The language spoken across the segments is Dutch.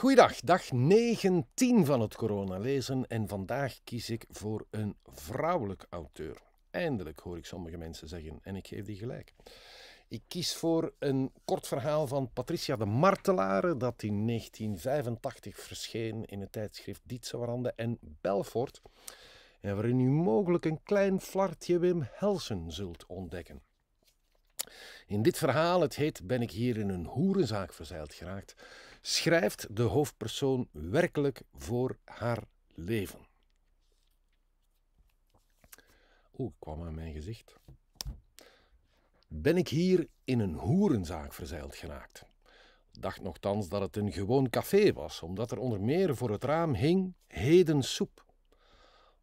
Goeiedag, dag 19 van het coronalezen en vandaag kies ik voor een vrouwelijk auteur. Eindelijk hoor ik sommige mensen zeggen en ik geef die gelijk. Ik kies voor een kort verhaal van Patricia de Martelare dat in 1985 verscheen in het tijdschrift Warande en Belfort en waarin u mogelijk een klein flartje Wim Helsen zult ontdekken. In dit verhaal, het heet Ben ik hier in een hoerenzaak verzeild geraakt, schrijft de hoofdpersoon werkelijk voor haar leven. Oeh, kwam aan mijn gezicht. Ben ik hier in een hoerenzaak verzeild geraakt? Dacht nogthans dat het een gewoon café was, omdat er onder meer voor het raam hing heden soep.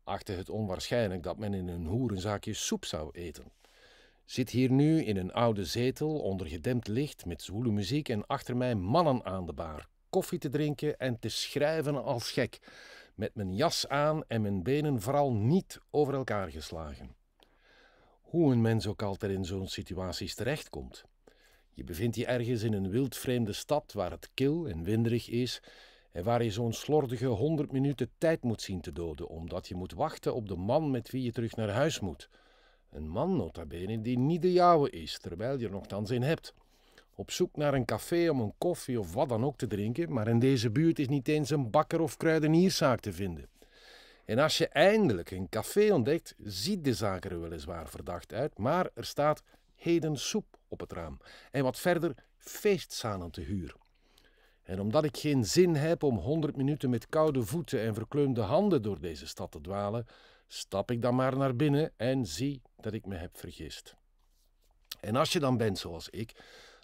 Achtte het onwaarschijnlijk dat men in een hoerenzaakje soep zou eten. Zit hier nu in een oude zetel onder gedempt licht met zwoele muziek en achter mij mannen aan de baar, koffie te drinken en te schrijven als gek, met mijn jas aan en mijn benen vooral niet over elkaar geslagen. Hoe een mens ook altijd in zo'n situaties terechtkomt. Je bevindt je ergens in een wildvreemde stad waar het kil en winderig is en waar je zo'n slordige honderd minuten tijd moet zien te doden, omdat je moet wachten op de man met wie je terug naar huis moet. Een man nota bene die niet de jouwe is, terwijl je er nogthans in hebt. Op zoek naar een café om een koffie of wat dan ook te drinken, maar in deze buurt is niet eens een bakker of kruidenierszaak te vinden. En als je eindelijk een café ontdekt, ziet de zaak er weliswaar verdacht uit, maar er staat heden soep op het raam en wat verder feestzalen te huur. En omdat ik geen zin heb om honderd minuten met koude voeten en verkleumde handen door deze stad te dwalen, stap ik dan maar naar binnen en zie dat ik me heb vergist. En als je dan bent zoals ik,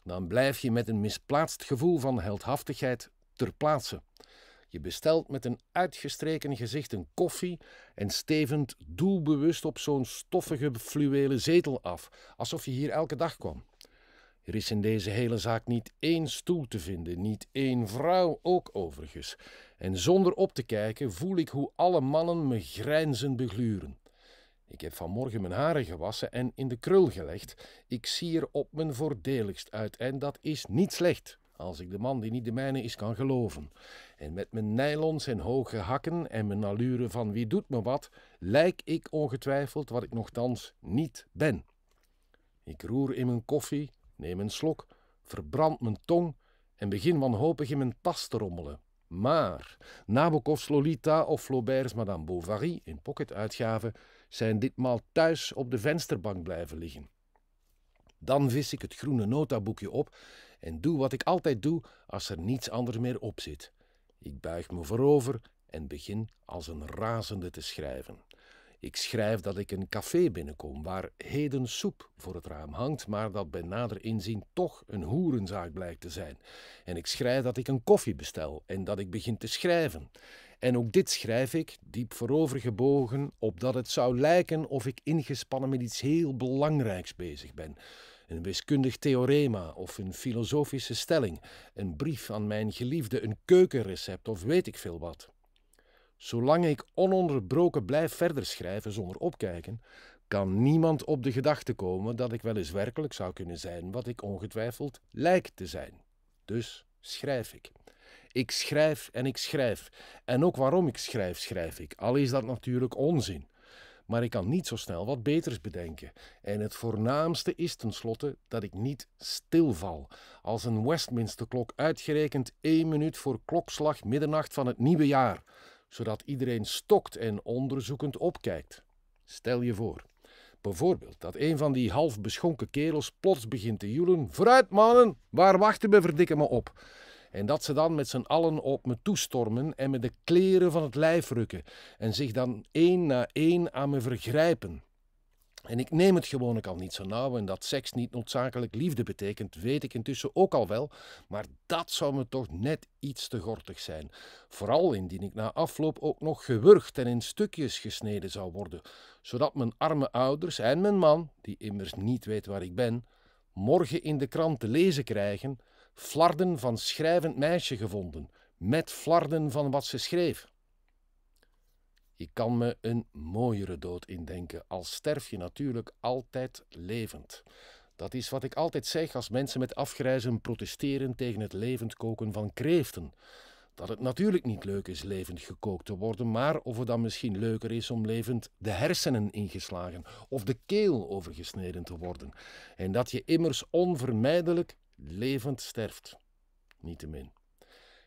dan blijf je met een misplaatst gevoel van heldhaftigheid ter plaatse. Je bestelt met een uitgestreken gezicht een koffie en stevend doelbewust op zo'n stoffige fluwelen zetel af, alsof je hier elke dag kwam. Er is in deze hele zaak niet één stoel te vinden, niet één vrouw ook overigens. En zonder op te kijken voel ik hoe alle mannen me grijnzend begluren. Ik heb vanmorgen mijn haren gewassen en in de krul gelegd. Ik zie er op mijn voordeligst uit en dat is niet slecht, als ik de man die niet de mijne is kan geloven. En met mijn nylons en hoge hakken en mijn allure van wie doet me wat, lijk ik ongetwijfeld wat ik nogthans niet ben. Ik roer in mijn koffie, neem een slok, verbrand mijn tong en begin wanhopig in mijn tas te rommelen. Maar Nabokov's Lolita of Flaubert's Madame Bovary in pocketuitgaven zijn ditmaal thuis op de vensterbank blijven liggen. Dan vis ik het groene notaboekje op en doe wat ik altijd doe als er niets anders meer op zit. Ik buig me voorover en begin als een razende te schrijven. Ik schrijf dat ik een café binnenkom waar heden soep voor het raam hangt, maar dat bij nader inzien toch een hoerenzaak blijkt te zijn. En ik schrijf dat ik een koffie bestel en dat ik begin te schrijven. En ook dit schrijf ik, diep voorovergebogen, opdat het zou lijken of ik ingespannen met iets heel belangrijks bezig ben. Een wiskundig theorema of een filosofische stelling, een brief aan mijn geliefde, een keukenrecept of weet ik veel wat. Zolang ik ononderbroken blijf verder schrijven zonder opkijken, kan niemand op de gedachte komen dat ik wel eens werkelijk zou kunnen zijn wat ik ongetwijfeld lijkt te zijn. Dus schrijf ik. Ik schrijf en ik schrijf. En ook waarom ik schrijf, schrijf ik. Al is dat natuurlijk onzin. Maar ik kan niet zo snel wat beters bedenken. En het voornaamste is tenslotte dat ik niet stilval. Als een Westminsterklok uitgerekend één minuut voor klokslag middernacht van het nieuwe jaar zodat iedereen stokt en onderzoekend opkijkt. Stel je voor, bijvoorbeeld, dat een van die half beschonken kerels plots begint te joelen: Vooruit, mannen, waar wachten we verdikken me op? En dat ze dan met z'n allen op me toestormen en me de kleren van het lijf rukken en zich dan één na één aan me vergrijpen. En ik neem het gewoonlijk al niet zo nauw en dat seks niet noodzakelijk liefde betekent, weet ik intussen ook al wel, maar dat zou me toch net iets te gortig zijn. Vooral indien ik na afloop ook nog gewurgd en in stukjes gesneden zou worden, zodat mijn arme ouders en mijn man, die immers niet weet waar ik ben, morgen in de krant te lezen krijgen: Flarden van schrijvend meisje gevonden, met flarden van wat ze schreef. Je kan me een mooiere dood indenken, al sterf je natuurlijk altijd levend. Dat is wat ik altijd zeg als mensen met afgrijzen protesteren tegen het levend koken van kreeften. Dat het natuurlijk niet leuk is levend gekookt te worden, maar of het dan misschien leuker is om levend de hersenen ingeslagen of de keel overgesneden te worden. En dat je immers onvermijdelijk levend sterft. Niettemin.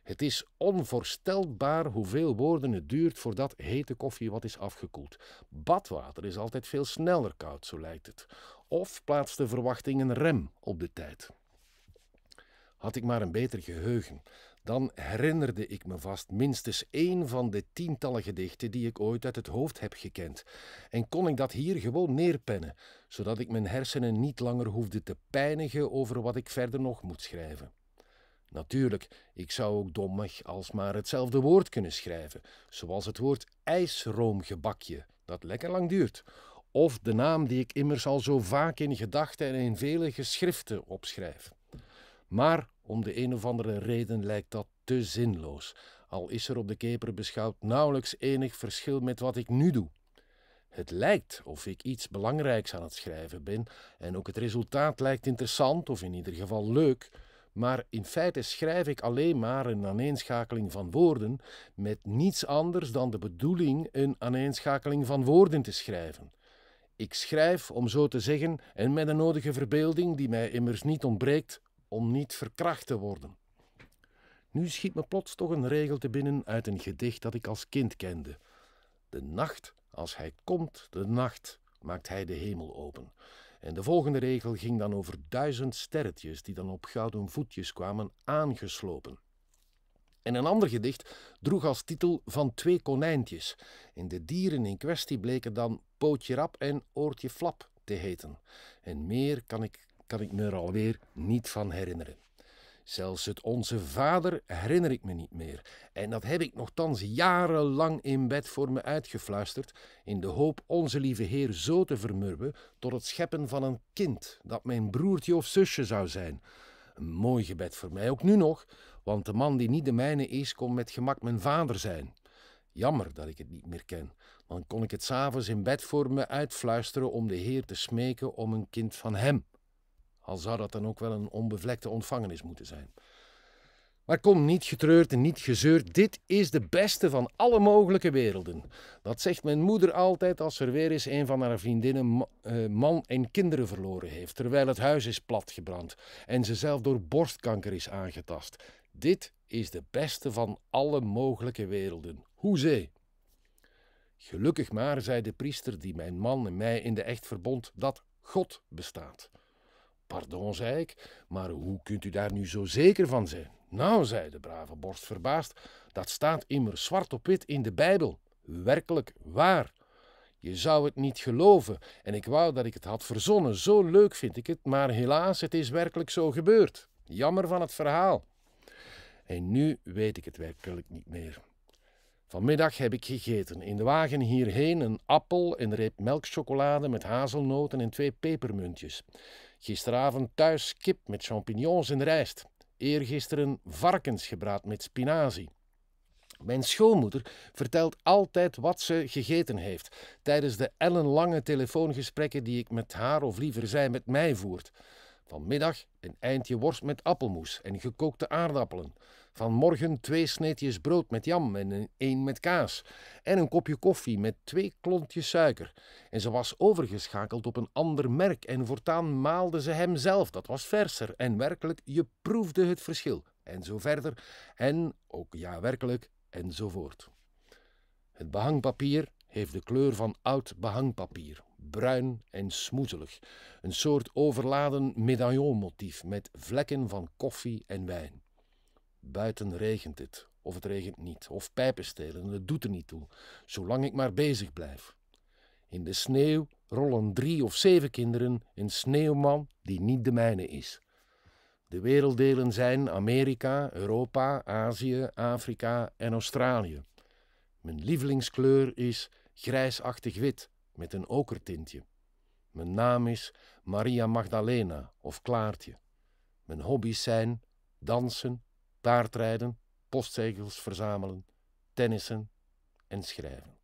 Het is onvoorstelbaar hoeveel woorden het duurt voordat hete koffie wat is afgekoeld. Badwater is altijd veel sneller koud, zo lijkt het. Of plaatst de verwachting een rem op de tijd. Had ik maar een beter geheugen, dan herinnerde ik me vast minstens één van de tientallen gedichten die ik ooit uit het hoofd heb gekend. En kon ik dat hier gewoon neerpennen, zodat ik mijn hersenen niet langer hoefde te pijnigen over wat ik verder nog moet schrijven. Natuurlijk, ik zou ook dommig alsmaar hetzelfde woord kunnen schrijven, zoals het woord ijsroomgebakje, dat lekker lang duurt. Of de naam die ik immers al zo vaak in gedachten en in vele geschriften opschrijf. Maar om de een of andere reden lijkt dat te zinloos, al is er op de keper beschouwd nauwelijks enig verschil met wat ik nu doe. Het lijkt of ik iets belangrijks aan het schrijven ben en ook het resultaat lijkt interessant of in ieder geval leuk, maar in feite schrijf ik alleen maar een aaneenschakeling van woorden met niets anders dan de bedoeling een aaneenschakeling van woorden te schrijven. Ik schrijf, om zo te zeggen, en met de nodige verbeelding die mij immers niet ontbreekt om niet verkracht te worden. Nu schiet me plots toch een regel te binnen uit een gedicht dat ik als kind kende. De nacht, als hij komt, de nacht, maakt hij de hemel open. En de volgende regel ging dan over duizend sterretjes die dan op gouden voetjes kwamen aangeslopen. En een ander gedicht droeg als titel Van twee konijntjes. En de dieren in kwestie bleken dan Pootje Rap en Oortje Flap te heten. En meer kan ik, kan ik me er alweer niet van herinneren. Zelfs het Onze Vader herinner ik me niet meer. En dat heb ik nogthans jarenlang in bed voor me uitgefluisterd, in de hoop onze lieve Heer zo te vermurwen tot het scheppen van een kind dat mijn broertje of zusje zou zijn. Een mooi gebed voor mij, ook nu nog, want de man die niet de mijne is, kon met gemak mijn vader zijn. Jammer dat ik het niet meer ken. Dan kon ik het s'avonds in bed voor me uitfluisteren om de Heer te smeken om een kind van hem. Al zou dat dan ook wel een onbevlekte ontvangenis moeten zijn. Maar kom, niet getreurd en niet gezeurd, dit is de beste van alle mogelijke werelden. Dat zegt mijn moeder altijd als er weer eens een van haar vriendinnen eh, man en kinderen verloren heeft, terwijl het huis is platgebrand en ze zelf door borstkanker is aangetast. Dit is de beste van alle mogelijke werelden. Hoezee! Gelukkig maar, zei de priester die mijn man en mij in de echt verbond, dat God bestaat. Pardon, zei ik, maar hoe kunt u daar nu zo zeker van zijn? Nou, zei de brave borst verbaasd, dat staat immers zwart op wit in de Bijbel. Werkelijk waar. Je zou het niet geloven en ik wou dat ik het had verzonnen. Zo leuk vind ik het, maar helaas, het is werkelijk zo gebeurd. Jammer van het verhaal. En nu weet ik het werkelijk niet meer. Vanmiddag heb ik gegeten. In de wagen hierheen een appel, een reep melkchocolade met hazelnoten en twee pepermuntjes. Gisteravond thuis kip met champignons en rijst. Eergisteren varkensgebraad met spinazie. Mijn schoonmoeder vertelt altijd wat ze gegeten heeft tijdens de ellenlange telefoongesprekken die ik met haar of liever zij met mij voert. Vanmiddag een eindje worst met appelmoes en gekookte aardappelen. Vanmorgen twee sneetjes brood met jam en één met kaas. En een kopje koffie met twee klontjes suiker. En ze was overgeschakeld op een ander merk en voortaan maalde ze hem zelf. Dat was verser en werkelijk, je proefde het verschil. En zo verder. En ook ja, werkelijk, enzovoort. Het behangpapier heeft de kleur van oud behangpapier, bruin en smoezelig. Een soort overladen medaillonmotief met vlekken van koffie en wijn. Buiten regent het, of het regent niet, of pijpen stelen, het doet er niet toe, zolang ik maar bezig blijf. In de sneeuw rollen drie of zeven kinderen een sneeuwman die niet de mijne is. De werelddelen zijn Amerika, Europa, Azië, Afrika en Australië. Mijn lievelingskleur is grijsachtig wit met een okertintje. Mijn naam is Maria Magdalena of Klaartje. Mijn hobby's zijn dansen, paardrijden, postzegels verzamelen, tennissen en schrijven.